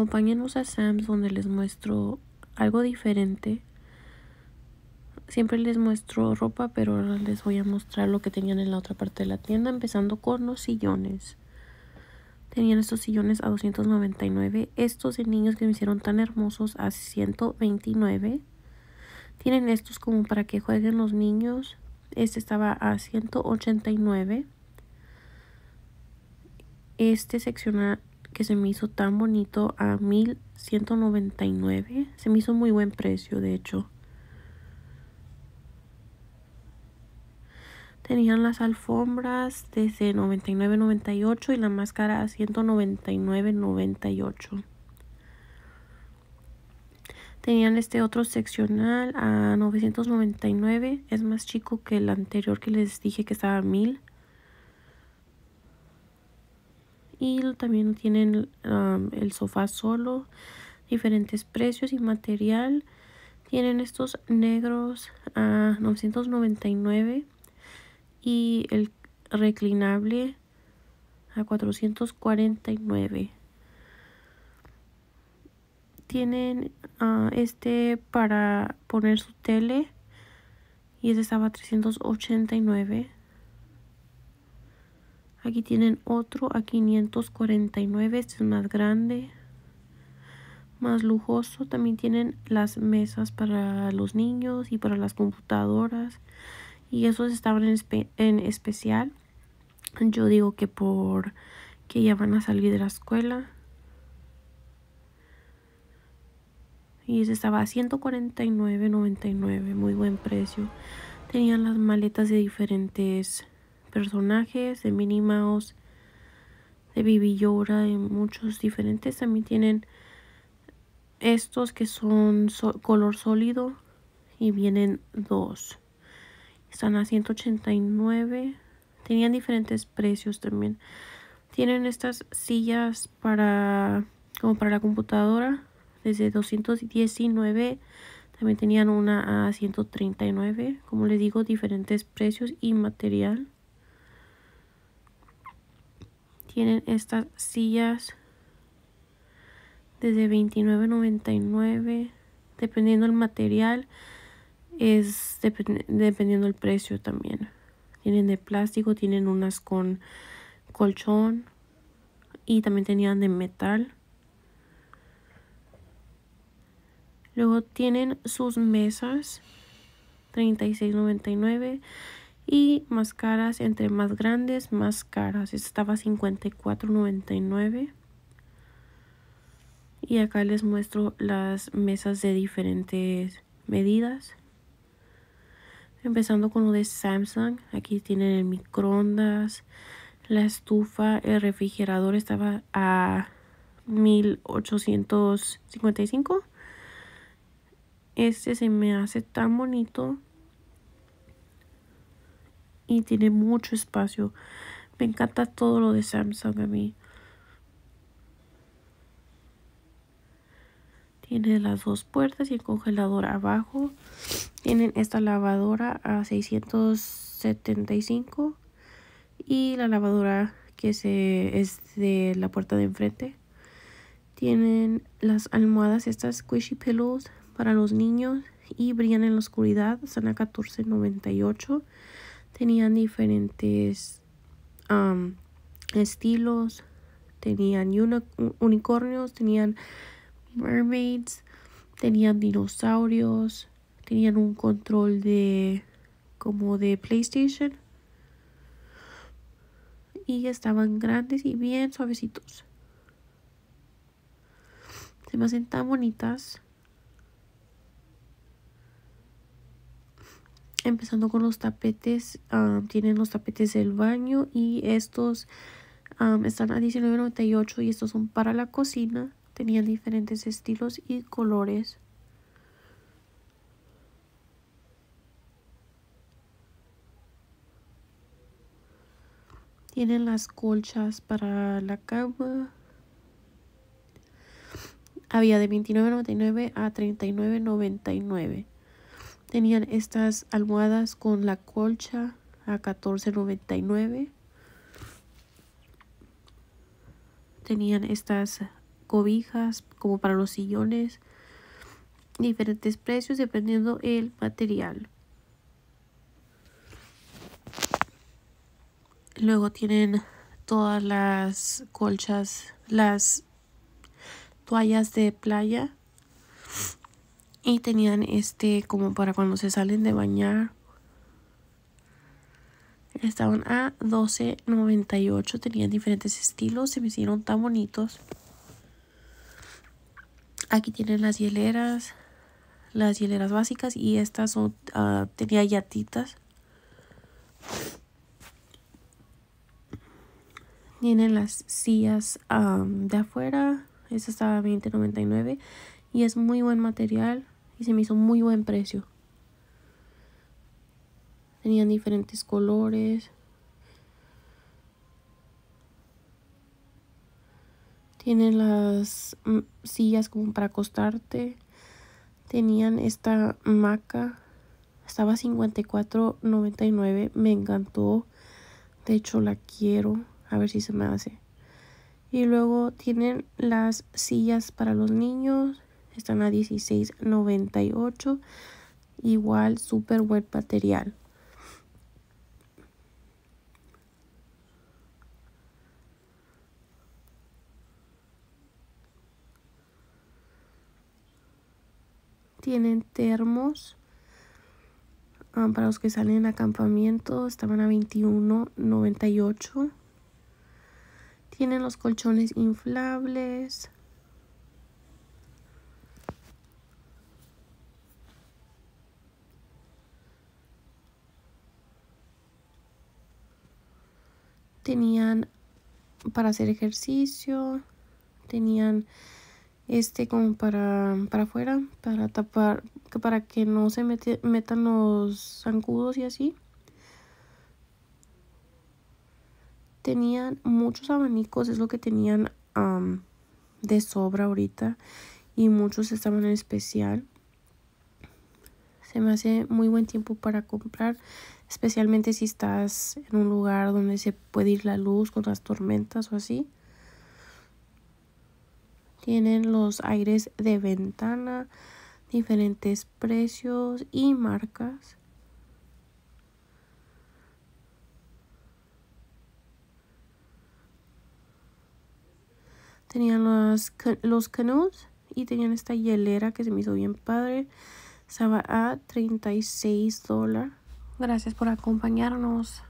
acompáñenos a Sam's donde les muestro algo diferente. Siempre les muestro ropa, pero ahora les voy a mostrar lo que tenían en la otra parte de la tienda, empezando con los sillones. Tenían estos sillones a 299, estos de niños que me hicieron tan hermosos a 129. Tienen estos como para que jueguen los niños. Este estaba a 189. Este secciona que se me hizo tan bonito a 1199. Se me hizo muy buen precio, de hecho. Tenían las alfombras desde 99.98 y la máscara a 199.98. Tenían este otro seccional a 999, es más chico que el anterior que les dije que estaba a 1000 y también tienen el sofá solo, diferentes precios y material. Tienen estos negros a 999 y el reclinable a 449. Tienen ah, este para poner su tele y este estaba a 389. Aquí tienen otro a 549, este es más grande, más lujoso. También tienen las mesas para los niños y para las computadoras. Y esos estaban en, especial. Yo digo que por que ya van a salir de la escuela. Y ese estaba a 149.99, muy buen precio. Tenían las maletas de diferentes personajes, de mini Mouse, de Bibi Llora, de muchos diferentes. También tienen estos que son color sólido y vienen dos. Están a 189. Tenían diferentes precios también. Tienen estas sillas para como para la computadora desde 219 también tenían una a 139 como les digo diferentes precios y material tienen estas sillas desde $29.99 dependiendo el material es dependiendo el precio también tienen de plástico tienen unas con colchón y también tenían de metal luego tienen sus mesas $36.99 y caras entre más grandes más caras estaba 54.99 y acá les muestro las mesas de diferentes medidas empezando con lo de Samsung aquí tienen el microondas la estufa el refrigerador estaba a 1855 este se me hace tan bonito y tiene mucho espacio. Me encanta todo lo de Samsung a mí. Tiene las dos puertas y el congelador abajo. Tienen esta lavadora a 675 y la lavadora que se, es de la puerta de enfrente. Tienen las almohadas, estas squishy pillows para los niños y brillan en la oscuridad. Están a 1498 tenían diferentes estilos, tenían unicornios, tenían mermaids, tenían dinosaurios, tenían un control de como de PlayStation y estaban grandes y bien suavecitos. Se me hacen tan bonitas. Empezando con los tapetes, ah, tienen los tapetes del baño y estos ah, están a $19.98 y estos son para la cocina. Tenían diferentes estilos y colores. Tienen las colchas para la cama. Había de $29.99 a $39.99. Tenían estas almohadas con la colcha a $14.99. Tenían estas cobijas como para los sillones. Diferentes precios dependiendo el material. Luego tienen todas las colchas, las toallas de playa y tenían este como para cuando se salen de bañar. Estaban a 12.98, tenían diferentes estilos, se me hicieron tan bonitos. Aquí tienen las hieleras, las hieleras básicas y estas son, ah, tenía yatitas. Tienen las sillas ah, de afuera, esta estaba a 20.99 y es muy buen material y se me hizo muy buen precio. Tenían diferentes colores. Tienen las sillas como para acostarte. Tenían esta maca. Estaba 54.99. Me encantó. De hecho la quiero. A ver si se me hace. Y luego tienen las sillas para los niños están a 16.98 igual super buen material tienen termos ah, para los que salen a acampamiento. estaban a 21.98 tienen los colchones inflables tenían para hacer ejercicio, tenían este como para para afuera, para tapar, para que no se metan los zancudos y así. Tenían muchos abanicos, es lo que tenían de sobra ahorita y muchos estaban en especial. Se me hace muy buen tiempo para comprar especialmente si estás en un lugar donde se puede ir la luz con las tormentas o así. Tienen los aires de ventana, diferentes precios y marcas. Tenían los, los canoes y tenían esta hielera que se me hizo bien padre. Estaba a 36 dólares. Gracias por acompañarnos.